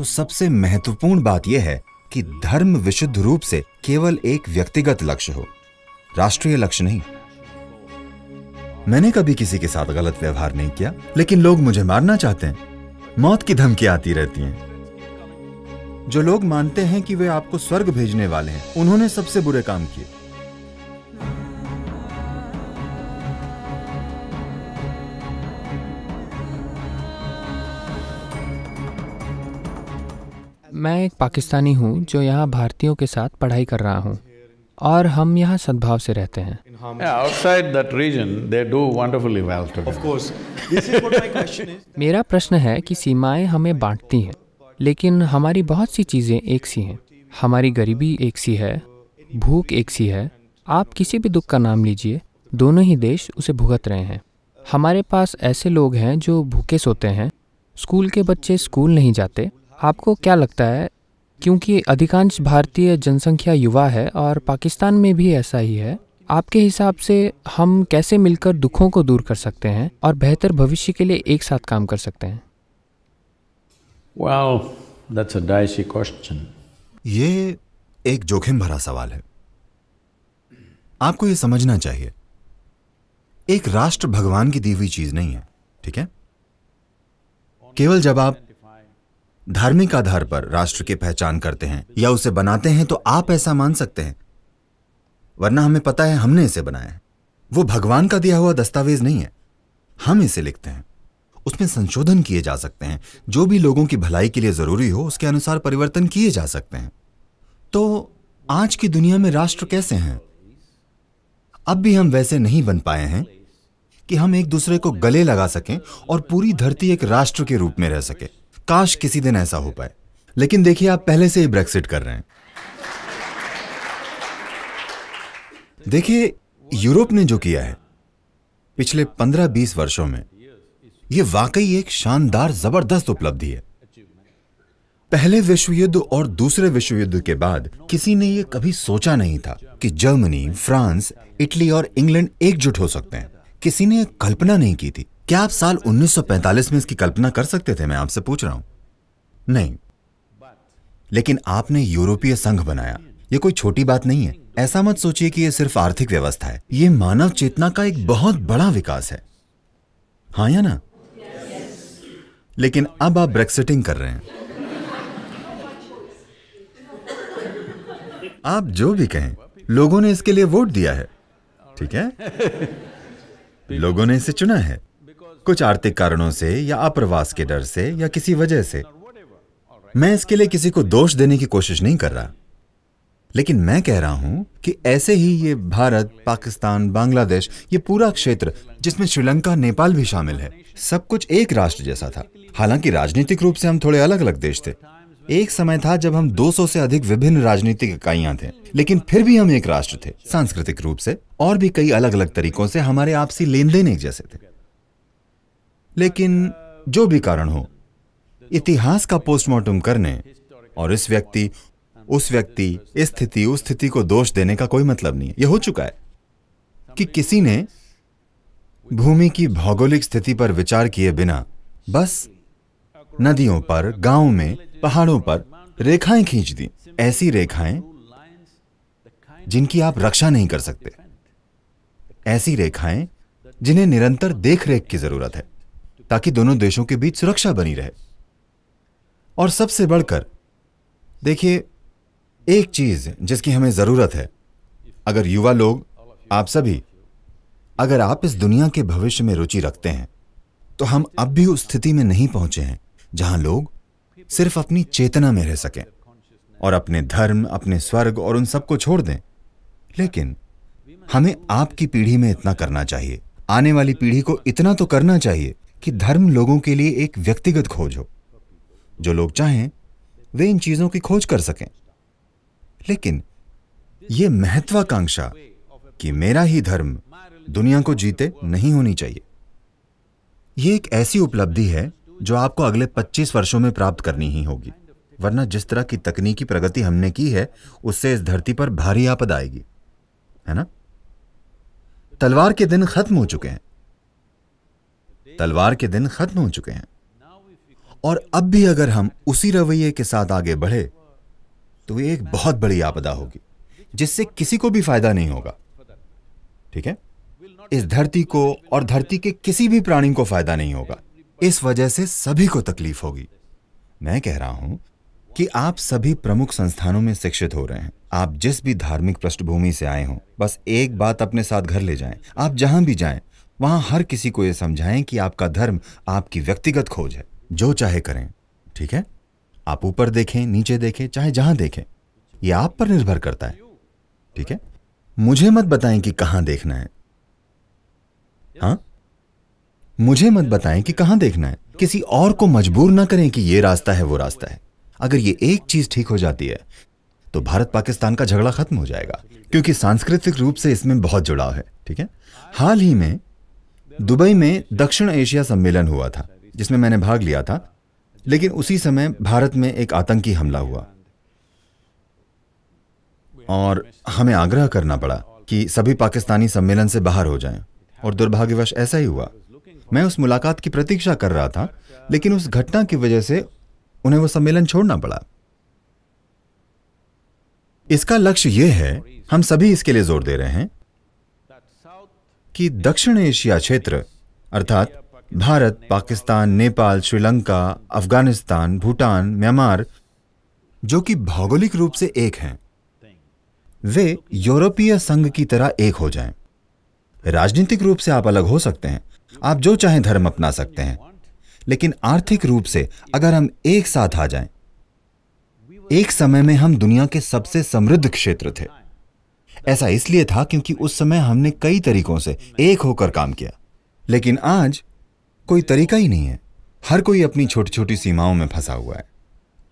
तो सबसे महत्वपूर्ण बात यह है कि धर्म विशुद्ध रूप से केवल एक व्यक्तिगत लक्ष्य हो राष्ट्रीय लक्ष्य नहीं मैंने कभी किसी के साथ गलत व्यवहार नहीं किया लेकिन लोग मुझे मारना चाहते हैं मौत की धमकी आती रहती है जो लोग मानते हैं कि वे आपको स्वर्ग भेजने वाले हैं उन्होंने सबसे बुरे काम किए मैं एक पाकिस्तानी हूँ जो यहाँ भारतीयों के साथ पढ़ाई कर रहा हूँ और हम यहाँ सद्भाव से रहते हैं yeah, मेरा प्रश्न है कि सीमाएं हमें बांटती हैं लेकिन हमारी बहुत सी चीज़ें एक सी हैं हमारी गरीबी एक सी है भूख एक सी है आप किसी भी दुख का नाम लीजिए दोनों ही देश उसे भुगत रहे हैं हमारे पास ऐसे लोग हैं जो भूखे सोते हैं स्कूल के बच्चे स्कूल नहीं जाते आपको क्या लगता है क्योंकि अधिकांश भारतीय जनसंख्या युवा है और पाकिस्तान में भी ऐसा ही है आपके हिसाब से हम कैसे मिलकर दुखों को दूर कर सकते हैं और बेहतर भविष्य के लिए एक साथ काम कर सकते हैं well, that's a dicey question. ये एक जोखिम भरा सवाल है आपको ये समझना चाहिए एक राष्ट्र भगवान की दी हुई चीज नहीं है ठीक है केवल जब आप धार्मिक आधार पर राष्ट्र की पहचान करते हैं या उसे बनाते हैं तो आप ऐसा मान सकते हैं वरना हमें पता है हमने इसे बनाया वो भगवान का दिया हुआ दस्तावेज नहीं है हम इसे लिखते हैं उसमें संशोधन किए जा सकते हैं जो भी लोगों की भलाई के लिए जरूरी हो उसके अनुसार परिवर्तन किए जा सकते हैं तो आज की दुनिया में राष्ट्र कैसे हैं अब भी हम वैसे नहीं बन पाए हैं कि हम एक दूसरे को गले लगा सकें और पूरी धरती एक राष्ट्र के रूप में रह सके काश किसी दिन ऐसा हो पाए लेकिन देखिए आप पहले से ही ब्रेक्सिट कर रहे हैं देखिए यूरोप ने जो किया है पिछले 15-20 वर्षों में यह वाकई एक शानदार जबरदस्त उपलब्धि है पहले विश्व युद्ध और दूसरे विश्व युद्ध के बाद किसी ने यह कभी सोचा नहीं था कि जर्मनी फ्रांस इटली और इंग्लैंड एकजुट हो सकते हैं किसी ने कल्पना नहीं की थी क्या आप साल 1945 में इसकी कल्पना कर सकते थे मैं आपसे पूछ रहा हूं नहीं लेकिन आपने यूरोपीय संघ बनाया ये कोई छोटी बात नहीं है ऐसा मत सोचिए कि यह सिर्फ आर्थिक व्यवस्था है ये मानव चेतना का एक बहुत बड़ा विकास है हाँ या ना लेकिन अब आप ब्रेक्सिटिंग कर रहे हैं आप जो भी कहें लोगों ने इसके लिए वोट दिया है ठीक है लोगों ने इसे चुना है कुछ आर्थिक कारणों से या अप्रवास के डर से या किसी वजह से मैं इसके लिए किसी को दोष देने की कोशिश नहीं कर रहा लेकिन मैं कह रहा हूं कि ऐसे ही ये भारत पाकिस्तान बांग्लादेश ये पूरा क्षेत्र जिसमें श्रीलंका नेपाल भी शामिल है सब कुछ एक राष्ट्र जैसा था हालांकि राजनीतिक रूप से हम थोड़े अलग अलग देश थे एक समय था जब हम 200 से अधिक विभिन्न राजनीतिक इकाइयां थे लेकिन फिर भी हम एक राष्ट्र थे सांस्कृतिक रूप से और भी कई अलग अलग तरीकों से हमारे आपसी लेन देन एक जैसे थे लेकिन जो भी कारण हो इतिहास का पोस्टमार्टम करने और इस व्यक्ति उस व्यक्ति इस स्थिति उस स्थिति को दोष देने का कोई मतलब नहीं है यह हो चुका है कि किसी ने भूमि की भौगोलिक स्थिति पर विचार किए बिना बस नदियों पर गांव में पहाड़ों पर रेखाएं खींच दी ऐसी रेखाएं जिनकी आप रक्षा नहीं कर सकते ऐसी रेखाएं जिन्हें निरंतर देखरेख की जरूरत है ताकि दोनों देशों के बीच सुरक्षा बनी रहे और सबसे बढ़कर देखिए एक चीज जिसकी हमें जरूरत है अगर युवा लोग आप सभी अगर आप इस दुनिया के भविष्य में रुचि रखते हैं तो हम अब भी उस स्थिति में नहीं पहुंचे हैं जहां लोग सिर्फ अपनी चेतना में रह सकें और अपने धर्म अपने स्वर्ग और उन सबको छोड़ दें लेकिन हमें आपकी पीढ़ी में इतना करना चाहिए आने वाली पीढ़ी को इतना तो करना चाहिए कि धर्म लोगों के लिए एक व्यक्तिगत खोज हो जो लोग चाहें वे इन चीजों की खोज कर सकें लेकिन यह महत्वाकांक्षा कि मेरा ही धर्म दुनिया को जीते नहीं होनी चाहिए यह एक ऐसी उपलब्धि है जो आपको अगले 25 वर्षों में प्राप्त करनी ही होगी वरना जिस तरह की तकनीकी प्रगति हमने की है उससे इस धरती पर भारी आपदा आएगी है ना तलवार के दिन खत्म हो चुके हैं तलवार के दिन खत्म हो चुके हैं और अब भी अगर हम उसी रवैये के साथ आगे बढ़े तो ये एक बहुत बड़ी आपदा होगी जिससे किसी को भी फायदा नहीं होगा ठीक है इस धरती को और धरती के किसी भी प्राणी को फायदा नहीं होगा इस वजह से सभी को तकलीफ होगी मैं कह रहा हूं कि आप सभी प्रमुख संस्थानों में शिक्षित हो रहे हैं आप जिस भी धार्मिक पृष्ठभूमि से आए हों बस एक बात अपने साथ घर ले जाएं आप जहां भी जाएं वहां हर किसी को यह समझाएं कि आपका धर्म आपकी व्यक्तिगत खोज है जो चाहे करें ठीक है आप ऊपर देखें नीचे देखें चाहे जहां देखें यह आप पर निर्भर करता है ठीक है मुझे मत बताएं कि कहां देखना है हाँ मुझे मत बताएं कि कहां देखना है किसी और को मजबूर ना करें कि यह रास्ता है वो रास्ता है अगर ये एक चीज ठीक हो जाती है तो भारत पाकिस्तान का झगड़ा खत्म हो जाएगा क्योंकि सांस्कृतिक रूप से इसमें बहुत जुड़ाव है ठीक है हाल ही में दुबई में दक्षिण एशिया सम्मेलन हुआ था जिसमें मैंने भाग लिया था लेकिन उसी समय भारत में एक आतंकी हमला हुआ और हमें आग्रह करना पड़ा कि सभी पाकिस्तानी सम्मेलन से बाहर हो जाएं और दुर्भाग्यवश ऐसा ही हुआ मैं उस मुलाकात की प्रतीक्षा कर रहा था लेकिन उस घटना की वजह से उन्हें वो सम्मेलन छोड़ना पड़ा इसका लक्ष्य यह है हम सभी इसके लिए जोर दे रहे हैं कि दक्षिण एशिया क्षेत्र अर्थात भारत पाकिस्तान नेपाल श्रीलंका अफगानिस्तान भूटान म्यांमार जो कि भौगोलिक रूप से एक हैं वे यूरोपीय संघ की तरह एक हो जाएं। राजनीतिक रूप से आप अलग हो सकते हैं आप जो चाहें धर्म अपना सकते हैं लेकिन आर्थिक रूप से अगर हम एक साथ आ जाएं, एक समय में हम दुनिया के सबसे समृद्ध क्षेत्र थे ऐसा इसलिए था क्योंकि उस समय हमने कई तरीकों से एक होकर काम किया लेकिन आज कोई तरीका ही नहीं है हर कोई अपनी छोटी छोटी सीमाओं में फंसा हुआ है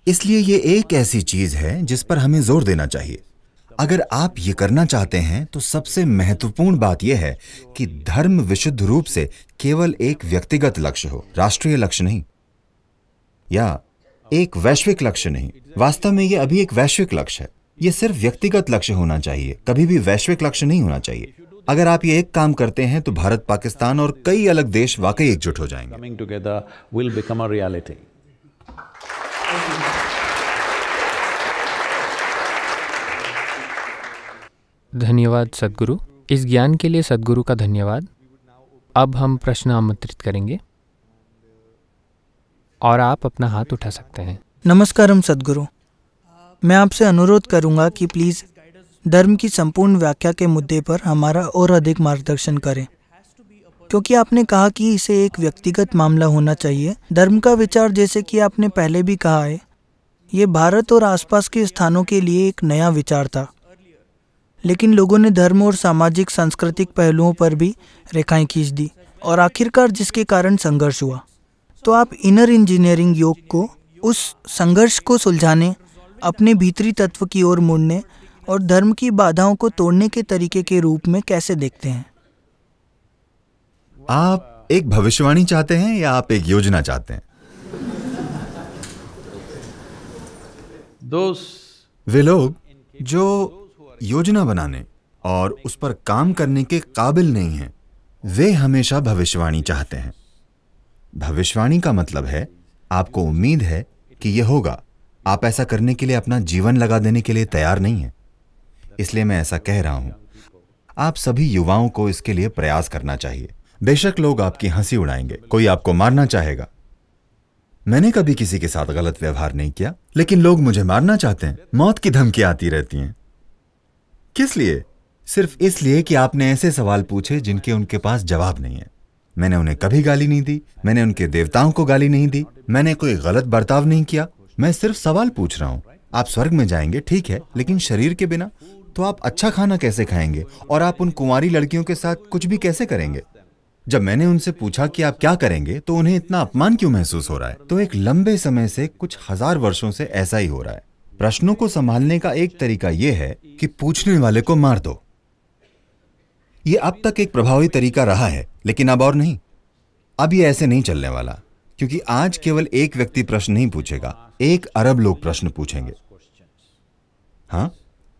इसलिए ये एक ऐसी चीज है जिस पर हमें जोर देना चाहिए अगर आप ये करना चाहते हैं तो सबसे महत्वपूर्ण बात यह है कि धर्म विशुद्ध रूप से केवल एक व्यक्तिगत लक्ष्य हो राष्ट्रीय लक्ष्य नहीं या एक वैश्विक लक्ष्य नहीं वास्तव में यह अभी एक वैश्विक लक्ष्य है ये सिर्फ व्यक्तिगत लक्ष्य होना चाहिए कभी भी वैश्विक लक्ष्य नहीं होना चाहिए अगर आप ये एक काम करते हैं तो भारत पाकिस्तान और कई अलग देश वाकई एकजुट हो जाएंगे धन्यवाद सदगुरु इस ज्ञान के लिए सदगुरु का धन्यवाद अब हम प्रश्न आमंत्रित करेंगे और आप अपना हाथ उठा सकते हैं नमस्कार सदगुरु मैं आपसे अनुरोध करूंगा कि प्लीज़ धर्म की संपूर्ण व्याख्या के मुद्दे पर हमारा और अधिक मार्गदर्शन करें क्योंकि आपने कहा कि इसे एक व्यक्तिगत मामला होना चाहिए धर्म का विचार जैसे कि आपने पहले भी कहा है ये भारत और आसपास के स्थानों के लिए एक नया विचार था लेकिन लोगों ने धर्म और सामाजिक सांस्कृतिक पहलुओं पर भी रेखाएं खींच दी और आखिरकार जिसके कारण संघर्ष हुआ तो आप इनर इंजीनियरिंग योग को उस संघर्ष को सुलझाने अपने भीतरी तत्व की ओर मुड़ने और धर्म की बाधाओं को तोड़ने के तरीके के रूप में कैसे देखते हैं आप एक भविष्यवाणी चाहते हैं या आप एक योजना चाहते हैं वे लोग जो योजना बनाने और उस पर काम करने के काबिल नहीं हैं वे हमेशा भविष्यवाणी चाहते हैं भविष्यवाणी का मतलब है आपको उम्मीद है कि यह होगा आप ऐसा करने के लिए अपना जीवन लगा देने के लिए तैयार नहीं है इसलिए मैं ऐसा कह रहा हूं आप सभी युवाओं को इसके लिए प्रयास करना चाहिए बेशक लोग आपकी हंसी उड़ाएंगे कोई आपको मारना चाहेगा मैंने कभी किसी के साथ गलत व्यवहार नहीं किया लेकिन लोग मुझे मारना चाहते हैं मौत की धमकी आती रहती हैं किस लिए सिर्फ इसलिए कि आपने ऐसे सवाल पूछे जिनके उनके पास जवाब नहीं है मैंने उन्हें कभी गाली नहीं दी मैंने उनके देवताओं को गाली नहीं दी मैंने कोई गलत बर्ताव नहीं किया मैं सिर्फ सवाल पूछ रहा हूँ आप स्वर्ग में जाएंगे ठीक है लेकिन शरीर के बिना तो आप अच्छा खाना कैसे खाएंगे और आप उन कुंवारी लड़कियों के साथ कुछ भी कैसे करेंगे जब मैंने उनसे पूछा कि आप क्या करेंगे तो उन्हें इतना अपमान क्यों महसूस हो रहा है तो एक लंबे समय से कुछ हजार वर्षों से ऐसा ही हो रहा है प्रश्नों को संभालने का एक तरीका यह है कि पूछने वाले को मार दो ये अब तक एक प्रभावी तरीका रहा है लेकिन अब और नहीं अब ये ऐसे नहीं चलने वाला क्योंकि आज केवल एक व्यक्ति प्रश्न नहीं पूछेगा एक अरब लोग प्रश्न पूछेंगे हाँ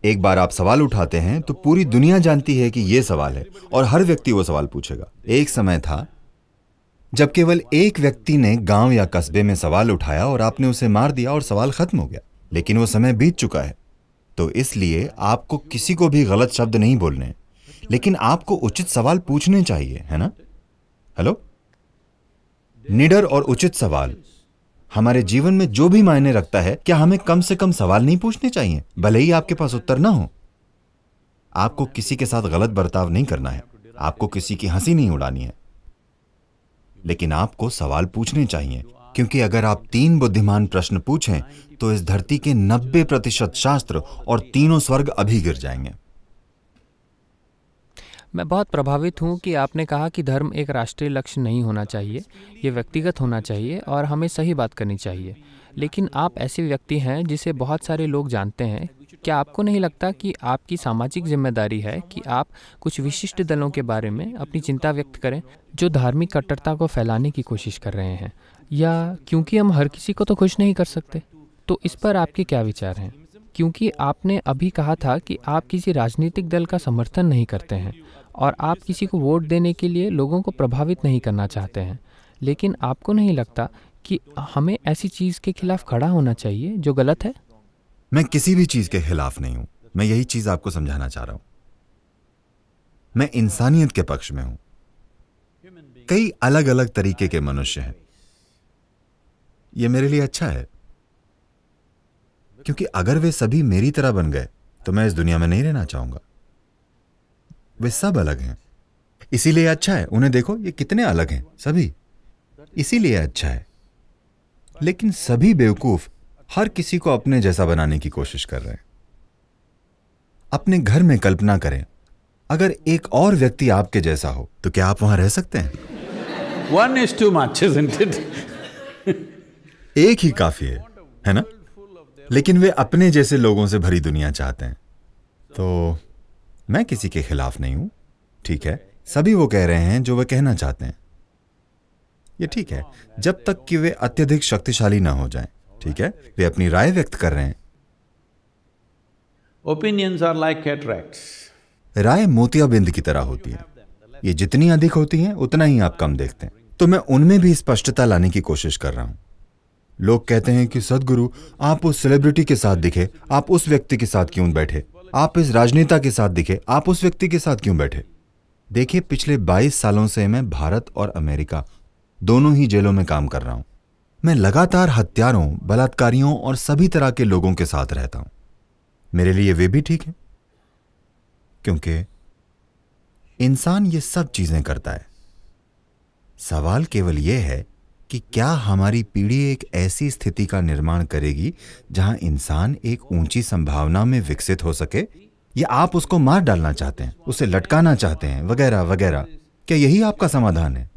एक बार आप सवाल उठाते हैं तो पूरी दुनिया जानती है कि यह सवाल है और हर व्यक्ति वो सवाल पूछेगा एक समय था जब केवल एक व्यक्ति ने गांव या कस्बे में सवाल उठाया और आपने उसे मार दिया और सवाल खत्म हो गया लेकिन वो समय बीत चुका है तो इसलिए आपको किसी को भी गलत शब्द नहीं बोलने लेकिन आपको उचित सवाल पूछने चाहिए है ना हेलो निडर और उचित सवाल हमारे जीवन में जो भी मायने रखता है क्या हमें कम से कम सवाल नहीं पूछने चाहिए भले ही आपके पास उत्तर ना हो आपको किसी के साथ गलत बर्ताव नहीं करना है आपको किसी की हंसी नहीं उड़ानी है लेकिन आपको सवाल पूछने चाहिए क्योंकि अगर आप तीन बुद्धिमान प्रश्न पूछें तो इस धरती के 90 प्रतिशत शास्त्र और तीनों स्वर्ग अभी गिर जाएंगे मैं बहुत प्रभावित हूँ कि आपने कहा कि धर्म एक राष्ट्रीय लक्ष्य नहीं होना चाहिए ये व्यक्तिगत होना चाहिए और हमें सही बात करनी चाहिए लेकिन आप ऐसे व्यक्ति हैं जिसे बहुत सारे लोग जानते हैं क्या आपको नहीं लगता कि आपकी सामाजिक जिम्मेदारी है कि आप कुछ विशिष्ट दलों के बारे में अपनी चिंता व्यक्त करें जो धार्मिक कट्टरता को फैलाने की कोशिश कर रहे हैं या क्योंकि हम हर किसी को तो खुश नहीं कर सकते तो इस पर आपके क्या विचार हैं क्योंकि आपने अभी कहा था कि आप किसी राजनीतिक दल का समर्थन नहीं करते हैं और आप किसी को वोट देने के लिए लोगों को प्रभावित नहीं करना चाहते हैं लेकिन आपको नहीं लगता कि हमें ऐसी चीज़ के खिलाफ खड़ा होना चाहिए जो गलत है मैं किसी भी चीज़ के खिलाफ नहीं हूं मैं यही चीज़ आपको समझाना चाह रहा हूं मैं इंसानियत के पक्ष में हूं कई अलग अलग तरीके के मनुष्य हैं यह मेरे लिए अच्छा है क्योंकि अगर वे सभी मेरी तरह बन गए तो मैं इस दुनिया में नहीं रहना चाहूंगा वे सब अलग हैं इसीलिए अच्छा है उन्हें देखो ये कितने अलग हैं सभी इसीलिए अच्छा है लेकिन सभी बेवकूफ हर किसी को अपने जैसा बनाने की कोशिश कर रहे हैं अपने घर में कल्पना करें अगर एक और व्यक्ति आपके जैसा हो तो क्या आप वहां रह सकते हैं वन इज टू मच एक ही काफी है है ना लेकिन वे अपने जैसे लोगों से भरी दुनिया चाहते हैं तो मैं किसी के खिलाफ नहीं हूं ठीक है सभी वो कह रहे हैं जो वह कहना चाहते हैं ये ठीक है जब तक कि वे अत्यधिक शक्तिशाली ना हो जाएं, ठीक है वे अपनी राय व्यक्त कर रहे हैं ओपिनियंस आर लाइक राय मोतियाबिंद की तरह होती है ये जितनी अधिक होती है उतना ही आप कम देखते हैं तो मैं उनमें भी स्पष्टता लाने की कोशिश कर रहा हूं लोग कहते हैं कि सदगुरु आप उस सेलिब्रिटी के साथ दिखे आप उस व्यक्ति के साथ क्यों बैठे आप इस राजनेता के साथ दिखे आप उस व्यक्ति के साथ क्यों बैठे देखिए पिछले 22 सालों से मैं भारत और अमेरिका दोनों ही जेलों में काम कर रहा हूं मैं लगातार हत्यारों बलात्कारियों और सभी तरह के लोगों के साथ रहता हूं मेरे लिए वे भी ठीक है क्योंकि इंसान ये सब चीजें करता है सवाल केवल यह है कि क्या हमारी पीढ़ी एक ऐसी स्थिति का निर्माण करेगी जहां इंसान एक ऊंची संभावना में विकसित हो सके या आप उसको मार डालना चाहते हैं उसे लटकाना चाहते हैं वगैरह वगैरह क्या यही आपका समाधान है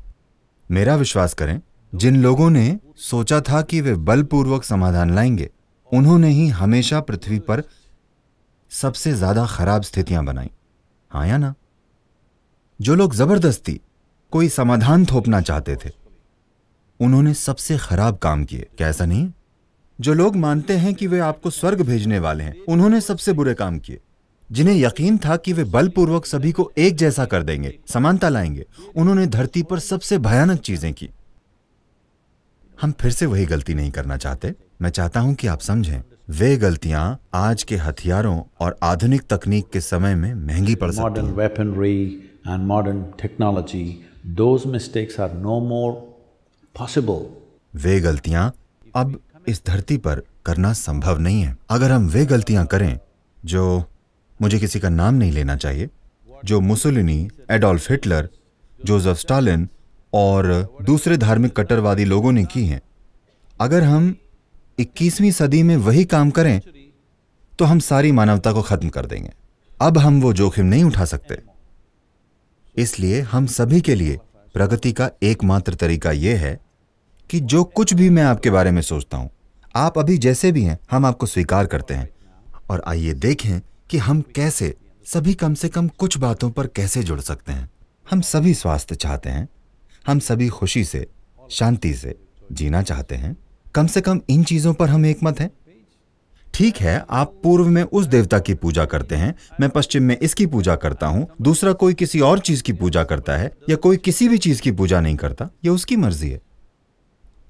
मेरा विश्वास करें जिन लोगों ने सोचा था कि वे बलपूर्वक समाधान लाएंगे उन्होंने ही हमेशा पृथ्वी पर सबसे ज्यादा खराब स्थितियां बनाई हाँ या ना जो लोग जबरदस्ती कोई समाधान थोपना चाहते थे उन्होंने सबसे खराब काम किए कैसा नहीं जो लोग मानते हैं कि वे आपको स्वर्ग भेजने वाले हैं उन्होंने सबसे बुरे काम किए जिन्हें यकीन था कि वे बलपूर्वक सभी को एक जैसा कर देंगे समानता लाएंगे उन्होंने धरती पर सबसे भयानक चीजें की हम फिर से वही गलती नहीं करना चाहते मैं चाहता हूं कि आप समझें वे गलतियां आज के हथियारों और आधुनिक तकनीक के समय में महंगी पड़ सकती हैं। Modern weaponry and modern technology those mistakes are no more possible वे गलतियां अब इस धरती पर करना संभव नहीं है अगर हम वे गलतियां करें जो मुझे किसी का नाम नहीं लेना चाहिए जो Mussolini Adolf Hitler Joseph Stalin और दूसरे धार्मिक कट्टरवादी लोगों ने की हैं अगर हम 21वीं सदी में वही काम करें तो हम सारी मानवता को खत्म कर देंगे अब हम वो जोखिम नहीं उठा सकते इसलिए हम सभी के लिए प्रगति का एकमात्र तरीका यह है कि जो कुछ भी मैं आपके बारे में सोचता हूं आप अभी जैसे भी हैं हम आपको स्वीकार करते हैं और आइए देखें कि हम कैसे सभी कम से कम कुछ बातों पर कैसे जुड़ सकते हैं हम सभी स्वास्थ्य चाहते हैं हम सभी खुशी से शांति से जीना चाहते हैं कम से कम इन चीज़ों पर हम एकमत हैं ठीक है आप पूर्व में उस देवता की पूजा करते हैं मैं पश्चिम में इसकी पूजा करता हूँ दूसरा कोई किसी और चीज की पूजा करता है या कोई किसी भी चीज की पूजा नहीं करता यह उसकी मर्जी है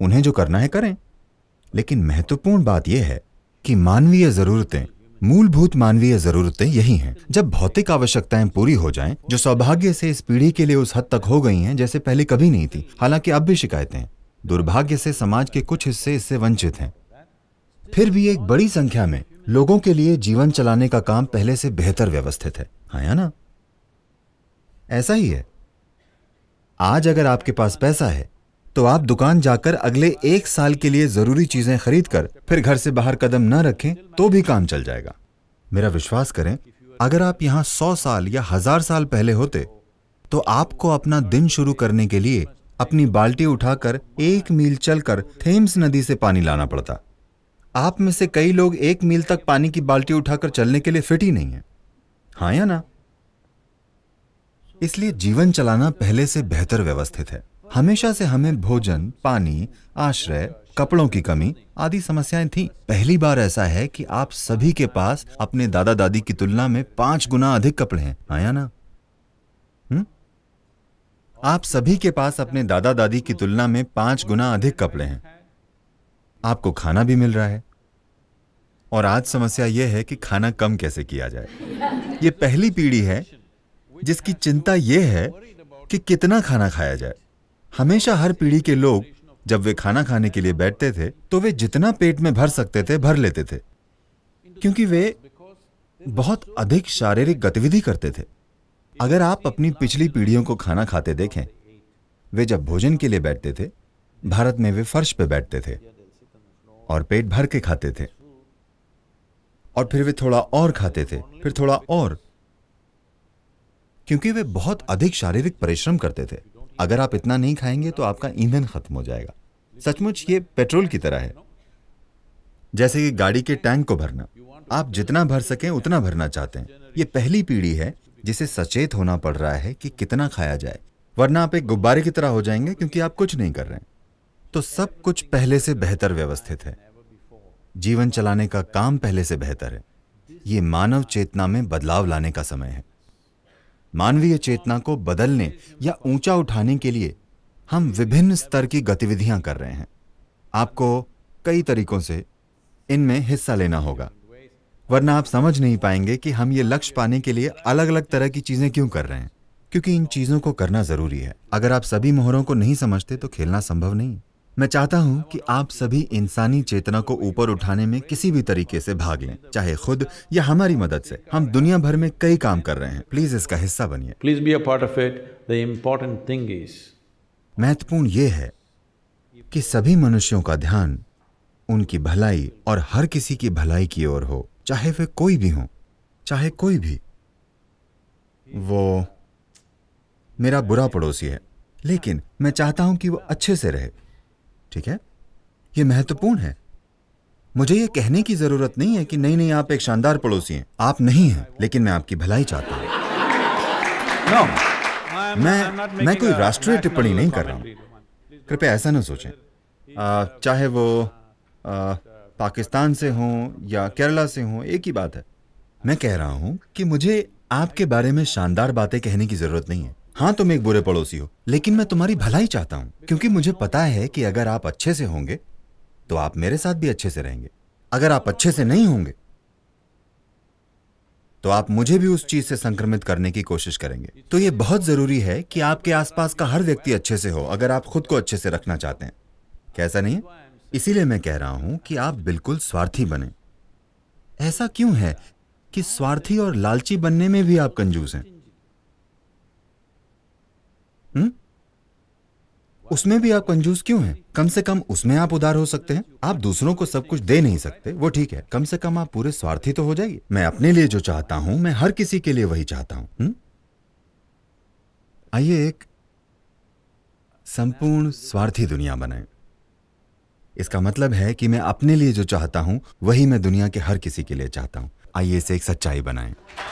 उन्हें जो करना है करें लेकिन महत्वपूर्ण बात यह है कि मानवीय जरूरतें मूलभूत मानवीय जरूरतें यही हैं जब भौतिक आवश्यकताएं पूरी हो जाएं जो सौभाग्य से इस पीढ़ी के लिए उस हद तक हो गई हैं जैसे पहले कभी नहीं थी हालांकि अब भी शिकायतें हैं दुर्भाग्य से समाज के कुछ हिस्से इससे वंचित हैं फिर भी एक बड़ी संख्या में लोगों के लिए जीवन चलाने का काम पहले से बेहतर व्यवस्थित है हाँ ना ऐसा ही है आज अगर आपके पास पैसा है तो आप दुकान जाकर अगले एक साल के लिए जरूरी चीजें खरीद कर फिर घर से बाहर कदम न रखें तो भी काम चल जाएगा मेरा विश्वास करें अगर आप यहां सौ साल या हजार साल पहले होते तो आपको अपना दिन शुरू करने के लिए अपनी बाल्टी उठाकर एक मील चलकर थेम्स नदी से पानी लाना पड़ता आप में से कई लोग एक मील तक पानी की बाल्टी उठाकर चलने के लिए फिट ही नहीं है हाँ या ना इसलिए जीवन चलाना पहले से बेहतर व्यवस्थित है हमेशा से हमें भोजन पानी आश्रय कपड़ों की कमी आदि समस्याएं थीं। पहली बार ऐसा है कि आप सभी के पास अपने दादा दादी की तुलना में पांच गुना अधिक कपड़े हैं आया हाँ ना हुँ? आप सभी के पास अपने दादा दादी की तुलना में पांच गुना अधिक कपड़े हैं आपको खाना भी मिल रहा है और आज समस्या यह है कि खाना कम कैसे किया जाए ये पहली पीढ़ी है जिसकी चिंता यह है कि कितना खाना खाया जाए हमेशा हर पीढ़ी के लोग जब वे खाना खाने के लिए बैठते थे तो वे जितना पेट में भर सकते थे भर लेते थे क्योंकि वे बहुत अधिक शारीरिक गतिविधि करते थे अगर आप अपनी पिछली पीढ़ियों को खाना खाते देखें वे जब भोजन के लिए बैठते थे भारत में वे फर्श पर बैठते थे और पेट भर के खाते थे और फिर वे थोड़ा और खाते थे फिर थोड़ा और क्योंकि वे बहुत अधिक शारीरिक परिश्रम करते थे अगर आप इतना नहीं खाएंगे तो आपका ईंधन खत्म हो जाएगा सचमुच ये पेट्रोल की तरह है जैसे कि गाड़ी के टैंक को भरना आप जितना भर सकें उतना भरना चाहते हैं ये पहली पीढ़ी है जिसे सचेत होना पड़ रहा है कि कितना खाया जाए वरना आप एक गुब्बारे की तरह हो जाएंगे क्योंकि आप कुछ नहीं कर रहे हैं तो सब कुछ पहले से बेहतर व्यवस्थित है जीवन चलाने का काम पहले से बेहतर है ये मानव चेतना में बदलाव लाने का समय है मानवीय चेतना को बदलने या ऊंचा उठाने के लिए हम विभिन्न स्तर की गतिविधियां कर रहे हैं आपको कई तरीकों से इनमें हिस्सा लेना होगा वरना आप समझ नहीं पाएंगे कि हम ये लक्ष्य पाने के लिए अलग अलग तरह की चीजें क्यों कर रहे हैं क्योंकि इन चीजों को करना जरूरी है अगर आप सभी मोहरों को नहीं समझते तो खेलना संभव नहीं मैं चाहता हूं कि आप सभी इंसानी चेतना को ऊपर उठाने में किसी भी तरीके से भाग लें चाहे खुद या हमारी मदद से हम दुनिया भर में कई काम कर रहे हैं प्लीज इसका हिस्सा बनिए please be a part of it the important thing is महत्वपूर्ण ये है कि सभी मनुष्यों का ध्यान उनकी भलाई और हर किसी की भलाई की ओर हो चाहे वे कोई भी हो चाहे कोई भी वो मेरा बुरा पड़ोसी है लेकिन मैं चाहता हूं कि वो अच्छे से रहे ठीक है ये महत्वपूर्ण है मुझे ये कहने की जरूरत नहीं है कि नहीं नहीं आप एक शानदार पड़ोसी हैं आप नहीं हैं लेकिन मैं आपकी भलाई चाहता हूँ no, मैं मैं कोई राष्ट्रीय टिप्पणी नहीं कर रहा हूँ कृपया ऐसा ना सोचें आ, चाहे वो आ, पाकिस्तान से हों या केरला से हों एक ही बात है मैं कह रहा हूँ कि मुझे आपके बारे में शानदार बातें कहने की जरूरत नहीं है हाँ तुम एक बुरे पड़ोसी हो लेकिन मैं तुम्हारी भलाई चाहता हूँ क्योंकि मुझे पता है कि अगर आप अच्छे से होंगे तो आप मेरे साथ भी अच्छे से रहेंगे अगर आप अच्छे से नहीं होंगे तो आप मुझे भी उस चीज से संक्रमित करने की कोशिश करेंगे तो ये बहुत जरूरी है कि आपके आसपास का हर व्यक्ति अच्छे से हो अगर आप खुद को अच्छे से रखना चाहते हैं कैसा नहीं है इसीलिए मैं कह रहा हूं कि आप बिल्कुल स्वार्थी बने ऐसा क्यों है कि स्वार्थी और लालची बनने में भी आप कंजूस हैं उसमें भी आप कंजूस क्यों हैं? कम से कम उसमें आप उदार हो सकते हैं आप दूसरों को सब कुछ दे नहीं सकते वो ठीक है कम से कम आप पूरे स्वार्थी तो हो जाइए मैं अपने लिए जो चाहता हूँ मैं हर किसी के लिए वही चाहता हूँ आइए एक संपूर्ण स्वार्थी दुनिया बनाए इसका मतलब है कि मैं अपने लिए जो चाहता हूँ वही मैं दुनिया के हर किसी के लिए चाहता हूँ आइए इसे एक सच्चाई बनाएं।